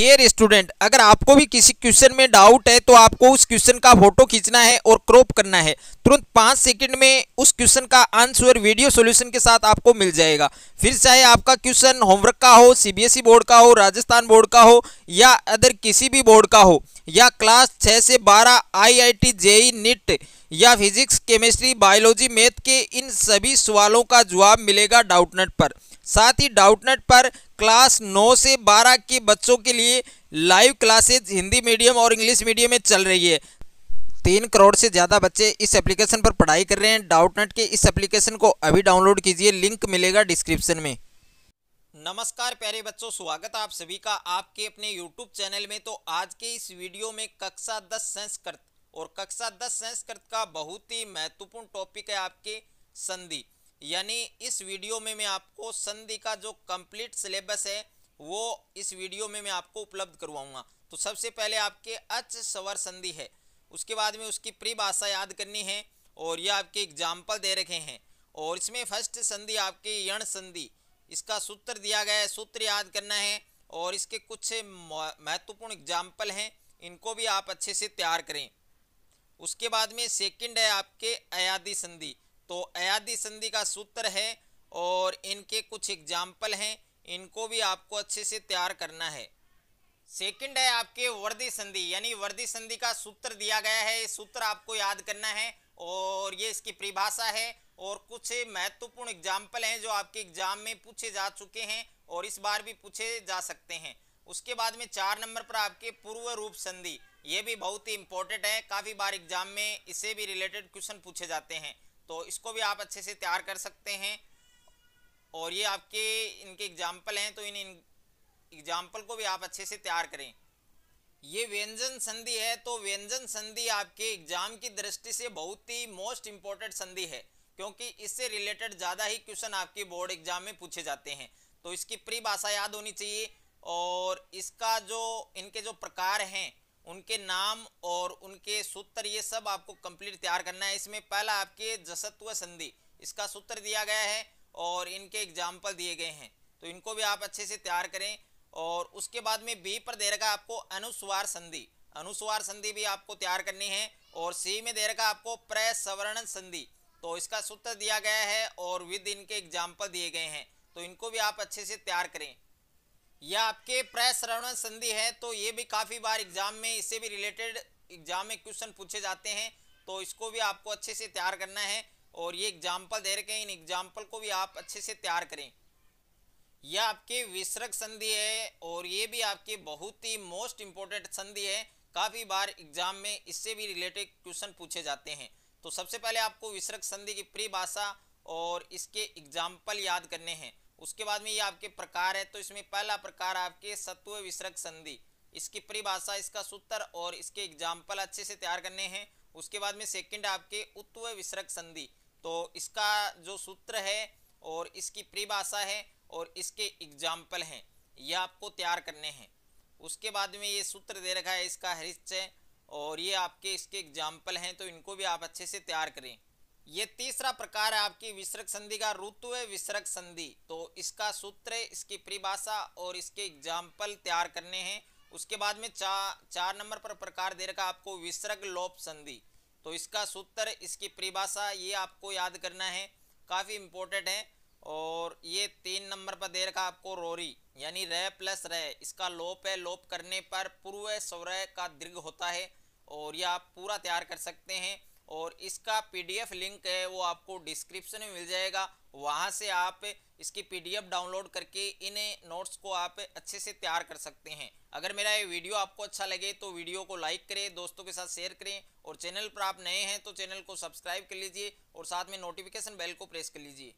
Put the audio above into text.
dear student अगर आपको भी किसी क्वेश्चन में डाउट है तो आपको उस क्वेश्चन का फोटो खींचना है और क्रॉप करना है तुरंत पाँच सेकंड में उस क्वेश्चन का आंसर वीडियो सॉल्यूशन के साथ आपको मिल जाएगा फिर चाहे आपका क्वेश्चन होमवर्क का हो सीबीएसई बोर्ड e का हो राजस्थान बोर्ड का हो या अदर किसी भी बोर्ड का हो या क्लास छः से बारह आई आई जेई नीट या फिजिक्स केमिस्ट्री बायोलॉजी मैथ के इन सभी सवालों का जवाब मिलेगा डाउटनेट पर साथ ही डाउटनेट पर क्लास 9 से 12 के बच्चों के लिए लाइव क्लासेज हिंदी मीडियम और इंग्लिश मीडियम में चल रही है तीन करोड़ से ज़्यादा बच्चे इस एप्लीकेशन पर पढ़ाई कर रहे हैं डाउटनेट के इस एप्लीकेशन को अभी डाउनलोड कीजिए लिंक मिलेगा डिस्क्रिप्शन में नमस्कार प्यारे बच्चों स्वागत आप सभी का आपके अपने यूट्यूब चैनल में तो आज के इस वीडियो में कक्षा दस संस्कृत और कक्षा दस संस्कृत का बहुत ही महत्वपूर्ण टॉपिक है आपके संधि यानी इस वीडियो में मैं आपको संधि का जो कंप्लीट सिलेबस है वो इस वीडियो में मैं आपको उपलब्ध करवाऊंगा तो सबसे पहले आपके अच सवर संधि है उसके बाद में उसकी परिभाषा याद करनी है और ये आपके एग्जाम्पल दे रखे हैं और इसमें फर्स्ट संधि आपके यण संधि इसका सूत्र दिया गया है सूत्र याद करना है और इसके कुछ महत्वपूर्ण एग्जाम्पल हैं इनको भी आप अच्छे से तैयार करें उसके बाद में सेकंड है आपके अयादि संधि तो अयादी संधि का सूत्र है और इनके कुछ एग्जाम्पल हैं इनको भी आपको अच्छे से तैयार करना है सेकंड है आपके वर्दी संधि यानी वर्दी संधि का सूत्र दिया गया है ये सूत्र आपको याद करना है और ये इसकी परिभाषा है और कुछ महत्वपूर्ण एग्जाम्पल हैं जो आपके एग्जाम में पूछे जा चुके हैं और इस बार भी पूछे जा सकते हैं उसके बाद में चार नंबर पर आपके पूर्व रूप संधि ये भी बहुत ही इंपॉर्टेंट है काफ़ी बार एग्जाम में इससे भी रिलेटेड क्वेश्चन पूछे जाते हैं तो इसको भी आप अच्छे से तैयार कर सकते हैं और ये आपके इनके एग्जाम्पल हैं तो इन एग्जाम्पल को भी आप अच्छे से तैयार करें ये व्यंजन संधि है तो व्यंजन संधि आपके एग्जाम की दृष्टि से बहुत ही मोस्ट इम्पोर्टेंट संधि है क्योंकि इससे रिलेटेड ज़्यादा ही क्वेश्चन आपके बोर्ड एग्जाम में पूछे जाते हैं तो इसकी परिभाषा याद होनी चाहिए और इसका जो इनके जो प्रकार हैं उनके नाम और उनके सूत्र ये सब आपको कंप्लीट तैयार करना है इसमें पहला आपके जसत्व संधि इसका सूत्र दिया गया है और इनके एग्जाम्पल दिए गए हैं तो इनको भी आप अच्छे से तैयार करें और उसके बाद में बी पर दे रखा आपको अनुस्वार संधि अनुस्वार संधि भी आपको तैयार करनी है और सी में दे रखा आपको प्रसवर्ण संधि तो इसका सूत्र दिया गया है और विद इनके एग्जाम्पल दिए गए हैं तो इनको भी आप अच्छे से तैयार करें या आपके प्रश्रवण संधि है तो ये भी काफ़ी बार एग्जाम में इससे भी रिलेटेड एग्जाम में क्वेश्चन पूछे जाते हैं तो इसको भी आपको अच्छे से तैयार करना है और ये एग्जाम्पल दे रखे इन एग्जाम्पल को भी आप अच्छे से तैयार करें यह आपके विसरक संधि है और ये भी आपके बहुत ही मोस्ट इम्पोर्टेंट संधि है काफ़ी बार एग्जाम में इससे भी रिलेटेड क्वेश्चन पूछे जाते हैं तो सबसे पहले आपको विसरक संधि की परिभाषा और इसके एग्जाम्पल याद करने हैं उसके बाद में ये आपके प्रकार है तो इसमें पहला प्रकार आपके सत्व विसर्ग संधि इसकी परिभाषा इसका सूत्र और इसके एग्जाम्पल अच्छे से तैयार करने हैं उसके बाद में सेकंड आपके उत्व विसर्ग संधि तो इसका जो सूत्र है और इसकी परिभाषा है और इसके एग्जाम्पल हैं यह आपको तैयार करने हैं उसके बाद में ये सूत्र दे रखा है इसका हरिश्चय और ये आपके इसके एग्जाम्पल हैं तो इनको भी आप अच्छे से तैयार करें ये तीसरा प्रकार है आपकी विसर्ग संधि का ऋतु है विसर्ग संधि तो इसका सूत्र इसकी परिभाषा और इसके एग्जाम्पल तैयार करने हैं उसके बाद में चा चार नंबर पर प्रकार दे रखा आपको विसर्ग लोप संधि तो इसका सूत्र इसकी परिभाषा ये आपको याद करना है काफ़ी इम्पोर्टेंट है और ये तीन नंबर पर दे रखा आपको रोरी यानी रह प्लस रह इसका लोप है लोप करने पर पूर्व स्वरय का दीर्घ होता है और यह आप पूरा तैयार कर सकते हैं और इसका पीडीएफ लिंक है वो आपको डिस्क्रिप्शन में मिल जाएगा वहाँ से आप इसकी पीडीएफ डाउनलोड करके इन नोट्स को आप अच्छे से तैयार कर सकते हैं अगर मेरा ये वीडियो आपको अच्छा लगे तो वीडियो को लाइक करें दोस्तों के साथ शेयर करें और चैनल पर आप नए हैं तो चैनल को सब्सक्राइब कर लीजिए और साथ में नोटिफिकेशन बेल को प्रेस कर लीजिए